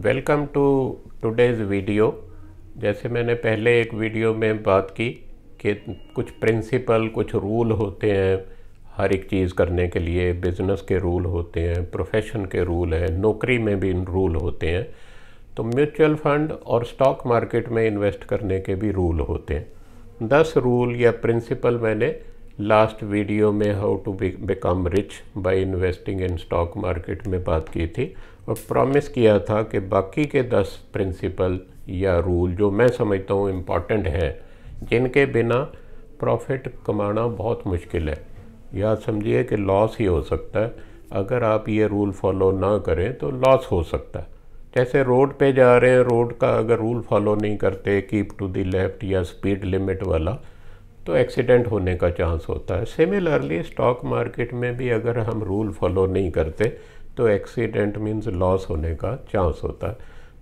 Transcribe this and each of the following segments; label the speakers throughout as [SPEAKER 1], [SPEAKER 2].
[SPEAKER 1] welcome to today's video जैसे मैंने पहले एक वीडियो में बात की कि कुछ प्रिंसिपल कुछ रूल होते हैं हर एक चीज़ करने के लिए बिज़नेस के रूल होते हैं प्रोफेशन के रूल हैं नौकरी में भी रूल होते हैं तो म्यूचुअल फ़ंड और स्टॉक मार्केट में इन्वेस्ट करने के भी रूल होते हैं दस रूल या प्रिंसिपल मैंने लास्ट वीडियो में how to become rich by investing in stock market में बात की थी और प्रॉमिस किया था कि बाकी के दस प्रिंसिपल या रूल जो मैं समझता हूँ इम्पॉर्टेंट हैं जिनके बिना प्रॉफिट कमाना बहुत मुश्किल है या समझिए कि लॉस ही हो सकता है अगर आप ये रूल फॉलो ना करें तो लॉस हो सकता है जैसे रोड पे जा रहे हैं रोड का अगर रूल फॉलो नहीं करते कीप टू दी लेफ्ट या स्पीड लिमिट वाला तो एक्सीडेंट होने का चांस होता है सिमिलरली स्टॉक मार्केट में भी अगर हम रूल फॉलो नहीं करते तो एक्सीडेंट मीन्स लॉस होने का चांस होता है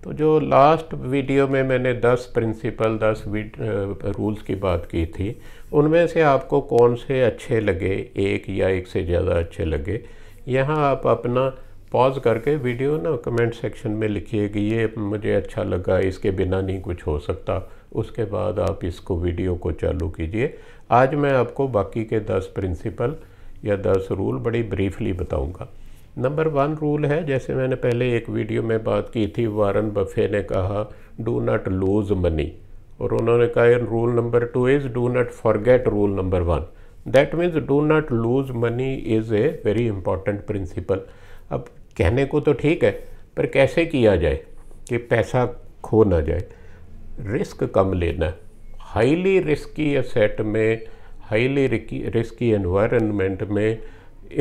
[SPEAKER 1] तो जो लास्ट वीडियो में मैंने 10 प्रिंसिपल 10 रूल्स की बात की थी उनमें से आपको कौन से अच्छे लगे एक या एक से ज़्यादा अच्छे लगे यहाँ आप अपना पॉज करके वीडियो ना कमेंट सेक्शन में लिखिए कि ये मुझे अच्छा लगा इसके बिना नहीं कुछ हो सकता उसके बाद आप इसको वीडियो को चालू कीजिए आज मैं आपको बाकी के दस प्रिंसिपल या दस रूल बड़ी ब्रीफली बताऊंगा नंबर वन रूल है जैसे मैंने पहले एक वीडियो में बात की थी वारन बफे ने कहा डू नाट लूज़ मनी और उन्होंने कहा rule number two is do not forget rule number one that means do not lose money is a very important principle अब कहने को तो ठीक है पर कैसे किया जाए कि पैसा खो ना जाए रिस्क कम लेना हाईली रिस्की असेट में हाईली रिस्की इन्वायरमेंट में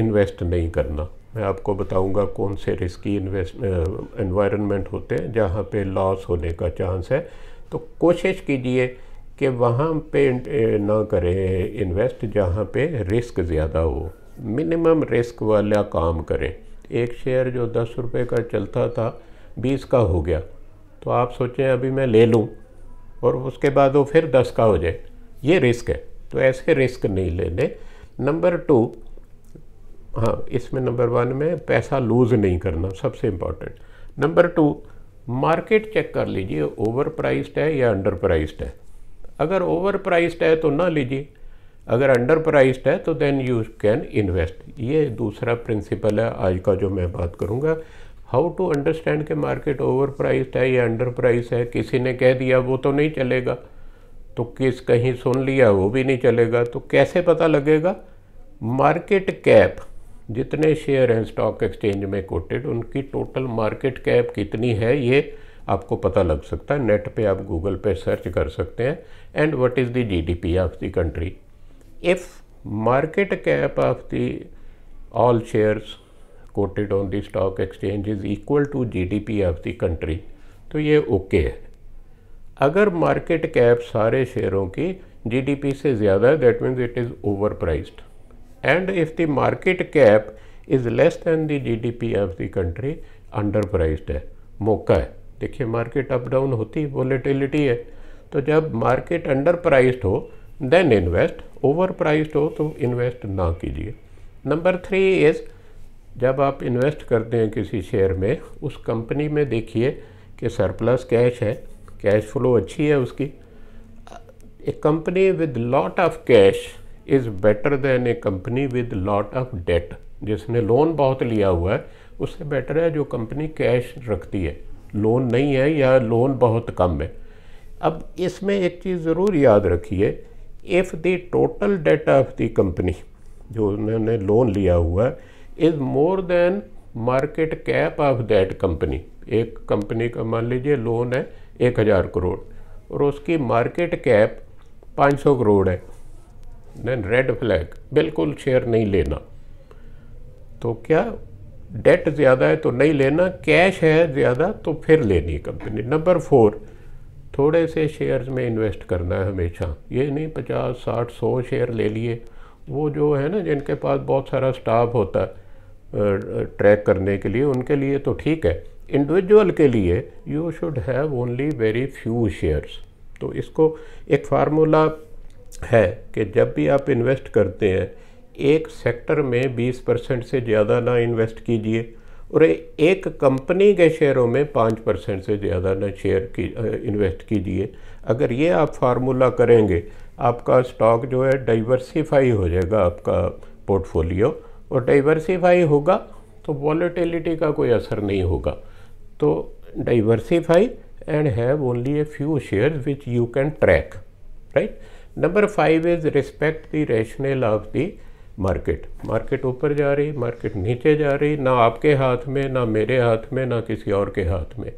[SPEAKER 1] इन्वेस्ट नहीं करना मैं आपको बताऊंगा कौन से रिस्की इन्वेस्ट इन्वायरमेंट होते हैं जहाँ पे लॉस होने का चांस है तो कोशिश कीजिए कि वहाँ पे ना करें इन्वेस्ट जहाँ पे रिस्क ज़्यादा हो मिनिमम रिस्क वाला काम करें एक शेयर जो दस रुपये का चलता था बीस का हो गया तो आप सोचें अभी मैं ले लूँ और उसके बाद वो फिर दस का हो जाए ये रिस्क है तो ऐसे रिस्क नहीं लेने नंबर टू हाँ इसमें नंबर वन में पैसा लूज़ नहीं करना सबसे important number two market check कर लीजिए ओवर प्राइस्ड है या अंडर प्राइस्ड है अगर ओवर प्राइस्ड है तो ना लीजिए अगर अंडर प्राइस्ड है तो देन यू कैन इन्वेस्ट ये दूसरा प्रिंसिपल है आज का जो मैं बात करूँगा हाउ टू अंडरस्टैंड के मार्केट ओवर प्राइस्ड है या अंडर प्राइस है किसी ने कह दिया वो तो नहीं चलेगा तो किस कहीं सुन लिया वो भी नहीं चलेगा तो कैसे पता लगेगा मार्केट कैप जितने शेयर हैं स्टॉक एक्सचेंज में कोटेड उनकी टोटल मार्केट कैप कितनी है ये आपको पता लग सकता है नेट पे आप गूगल पे सर्च कर सकते हैं and what is the GDP of the country if market cap of the all shares quoted on the stock exchange is equal to GDP of the country तो ये ओके okay है अगर market cap सारे शेयरों की GDP से ज़्यादा है that means it is over priced and if the market cap is less than the GDP of the country under priced है मौका है देखिए मार्केट अप डाउन होती वॉलेटिलिटी है तो जब मार्केट अंडर प्राइस्ड हो देन इन्वेस्ट ओवर प्राइस्ड हो तो इन्वेस्ट ना कीजिए नंबर थ्री इज़ जब आप इन्वेस्ट करते हैं किसी शेयर में उस कंपनी में देखिए कि सरप्लस कैश है कैश फ्लो अच्छी है उसकी a company with lot of cash is better than a company with lot of debt जिसने लोन बहुत लिया हुआ है उससे बेटर है जो कंपनी कैश रखती है लोन नहीं है या लोन बहुत कम है अब इसमें एक चीज़ ज़रूर याद रखिए if the total debt of the company जो उन्होंने लोन लिया हुआ is more than market cap of that company एक कंपनी का मान लीजिए लोन है एक हज़ार करोड़ और उसकी मार्केट कैप पाँच सौ करोड़ है देन रेड फ्लैग बिल्कुल शेयर नहीं लेना तो क्या डेट ज़्यादा है तो नहीं लेना कैश है ज़्यादा तो फिर लेनी कंपनी नंबर फोर थोड़े से शेयर्स में इन्वेस्ट करना है हमेशा ये नहीं पचास साठ सौ शेयर ले लिए वो जो है ना जिनके पास बहुत सारा स्टाफ होता है ट्रैक करने के लिए उनके लिए तो ठीक है इंडिविजुअल के लिए you should have only very few shares तो इसको एक फार्मूला है कि जब भी आप इन्वेस्ट करते हैं एक सेक्टर में 20 परसेंट से ज़्यादा ना इन्वेस्ट कीजिए और एक कंपनी के शेयरों में पाँच परसेंट से ज़्यादा ना शेयर की इन्वेस्ट कीजिए अगर ये आप फार्मूला करेंगे आपका स्टॉक जो है डाइवर्सिफाई हो जाएगा आपका पोर्टफोलियो और डाइवर्सिफाई होगा तो वॉलेटिलिटी का कोई असर नहीं होगा तो diversify and have only a few share which you can track right number five is respect the rational of the market market ऊपर जा रही मार्केट नीचे जा रही ना आपके हाथ में ना मेरे हाथ में ना किसी और के हाथ में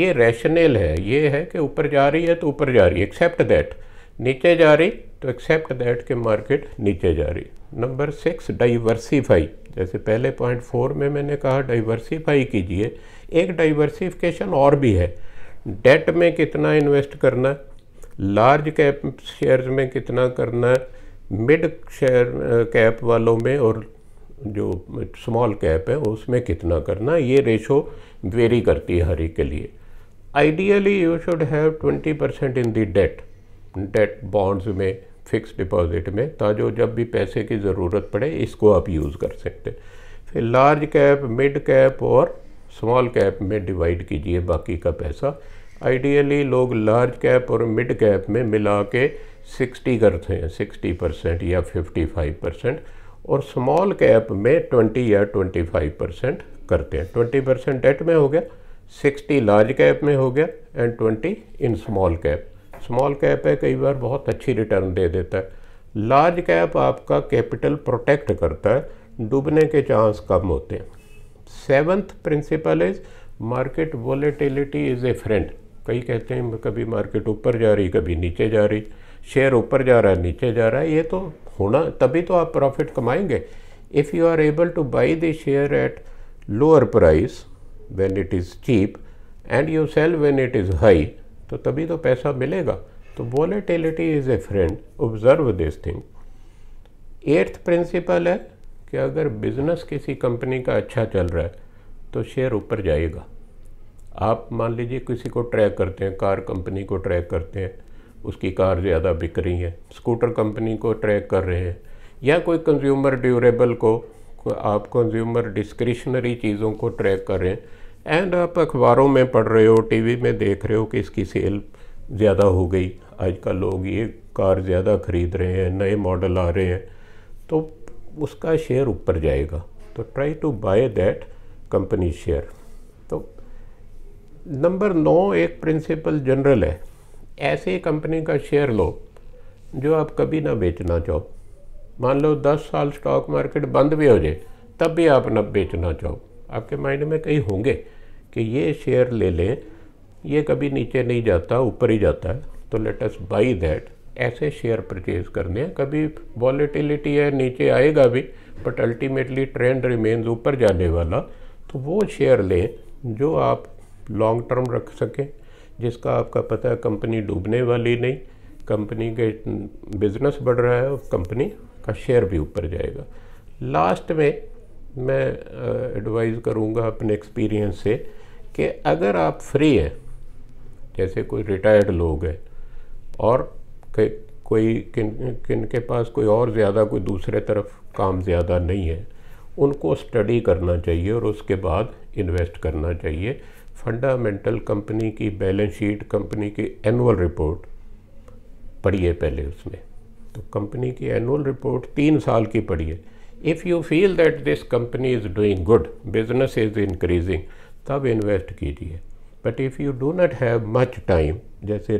[SPEAKER 1] ये रैशनल है ये है कि ऊपर जा रही है तो ऊपर जा रही है एक्सेप्ट दैट नीचे जा रही तो एक्सेप्ट दैट के मार्केट नीचे जा रही नंबर सिक्स डाइवर्सीफाई जैसे पहले पॉइंट फोर में मैंने कहा डाइवर्सीफाई कीजिए एक डाइवर्सीफिकेशन और भी है डेट में कितना इन्वेस्ट करना लार्ज कैप शेयर्स में कितना करना है मिड शेयर कैप वालों में और जो स्मॉल कैप है उसमें कितना करना ये रेशो वेरी करती है हर एक के लिए ideally you should have twenty percent in the debt debt bonds में फिक्स डिपॉजिट में ताजो जब भी पैसे की ज़रूरत पड़े इसको आप यूज़ कर सकते फिर लार्ज कैप मिड कैप और स्मॉल कैप में डिवाइड कीजिए बाकी का पैसा आइडियली लोग लार्ज कैप और मिड कैप में मिला के 60 करते हैं 60 परसेंट या 55 परसेंट और स्मॉल कैप में 20 या 25 परसेंट करते हैं 20 परसेंट डेट में हो गया 60 लार्ज कैप में हो गया and 20 in small cap small cap है कई बार बहुत अच्छी रिटर्न दे देता है लार्ज कैप आपका कैपिटल प्रोटेक्ट करता है डूबने के चांस कम होते हैं seventh principle is market volatility is a friend कई कहते हैं कभी मार्केट ऊपर जा रही कभी नीचे जा रही शेयर ऊपर जा रहा है नीचे जा रहा है ये तो होना तभी तो आप प्रॉफिट कमाएंगे if you are able to buy the share at lower price when it is cheap and you sell when it is high तो तभी तो पैसा मिलेगा तो volatility is a friend observe this thing eighth principle है कि अगर business किसी कंपनी का अच्छा चल रहा है तो शेयर ऊपर जाएगा आप मान लीजिए किसी को ट्रैक करते हैं कार कंपनी को ट्रैक करते हैं उसकी कार ज़्यादा बिक रही है स्कूटर कंपनी को ट्रैक कर रहे हैं या कोई कंज्यूमर ड्यूरेबल को आप कंज्यूमर डिस्क्रिशनरी चीज़ों को ट्रैक कर रहे हैं एंड आप अखबारों में पढ़ रहे हो टीवी में देख रहे हो कि इसकी सेल ज़्यादा हो गई आजकल लोग ये कार ज़्यादा ख़रीद रहे हैं नए मॉडल आ रहे हैं तो उसका शेयर ऊपर जाएगा तो try to buy that company share तो नंबर नौ एक प्रिंसिपल जनरल है ऐसे कंपनी का शेयर लो जो आप कभी ना बेचना चाहो मान लो दस साल स्टॉक मार्केट बंद भी हो जाए तब भी आप ना बेचना चाहो आपके माइंड में कहीं होंगे कि ये शेयर ले लें ये कभी नीचे नहीं जाता ऊपर ही जाता है तो लेट अस बाई दैट ऐसे शेयर परचेज करने हैं कभी वॉलेटिलिटी है नीचे आएगा भी बट अल्टीमेटली ट्रेंड रिमेन्स ऊपर जाने वाला तो वो शेयर लें जो आप लॉन्ग टर्म रख सकें जिसका आपका पता है कंपनी डूबने वाली नहीं कंपनी के बिजनेस बढ़ रहा है और कंपनी का शेयर भी ऊपर जाएगा लास्ट में मैं एडवाइज़ करूँगा अपने एक्सपीरियंस से कि अगर आप फ्री हैं जैसे कोई रिटायर्ड लोग हैं और कोई किन किन के पास कोई और ज़्यादा कोई दूसरे तरफ काम ज़्यादा नहीं है उनको स्टडी करना चाहिए और उसके बाद इन्वेस्ट करना चाहिए फंडामेंटल कंपनी की बैलेंस शीट कंपनी की एनुअल रिपोर्ट पढ़िए पहले उसमें तो कंपनी की एनुअल रिपोर्ट तीन साल की पढ़िए if you feel that this company is doing good business is increasing तब इन्वेस्ट कीजिए but if you do not have much time जैसे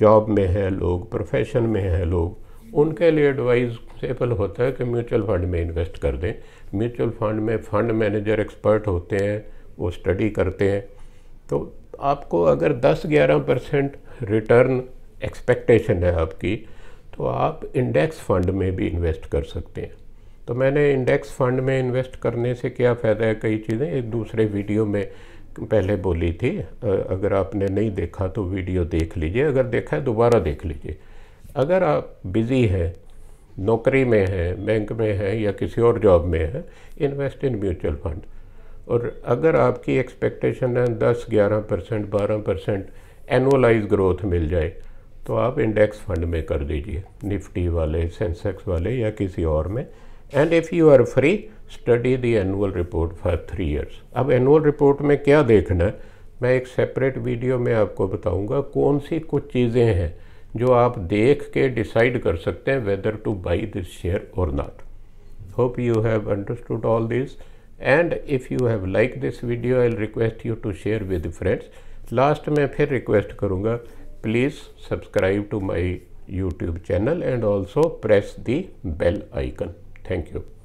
[SPEAKER 1] जॉब में है लोग प्रोफेशन में है लोग उनके लिए सेबल होता है कि म्यूचुअल फंड में इन्वेस्ट कर दें म्यूचुअल फंड में फ़ंड मैनेजर एक्सपर्ट होते हैं वो स्टडी करते हैं तो आपको अगर 10-11 परसेंट रिटर्न एक्सपेक्टेशन है आपकी तो आप इंडेक्स फंड में भी इन्वेस्ट कर सकते हैं तो मैंने इंडेक्स फंड में इन्वेस्ट करने से क्या फ़ायदा है कई चीज़ें एक दूसरे वीडियो में पहले बोली थी अगर आपने नहीं देखा तो वीडियो देख लीजिए अगर देखा है दोबारा देख लीजिए अगर आप बिज़ी हैं नौकरी में हैं बैंक में हैं या किसी और जॉब में हैं इन्वेस्ट इन म्यूचुअल फंड और अगर आपकी एक्सपेक्टेशन है दस ग्यारह परसेंट बारह परसेंट एनुअलाइज ग्रोथ मिल जाए तो आप इंडेक्स फंड में कर दीजिए निफ्टी वाले सेंसेक्स वाले या किसी और में and if you are free study the annual report for three years अब एनुअल रिपोर्ट में क्या देखना है मैं एक सेपरेट वीडियो में आपको बताऊंगा कौन सी कुछ चीज़ें हैं जो आप देख के डिसाइड कर सकते हैं whether to buy this share और not hope you have understood all this and if you have liked this video I'll request you to share with friends last में फिर request करूँगा please subscribe to my YouTube channel and also press the bell icon thank you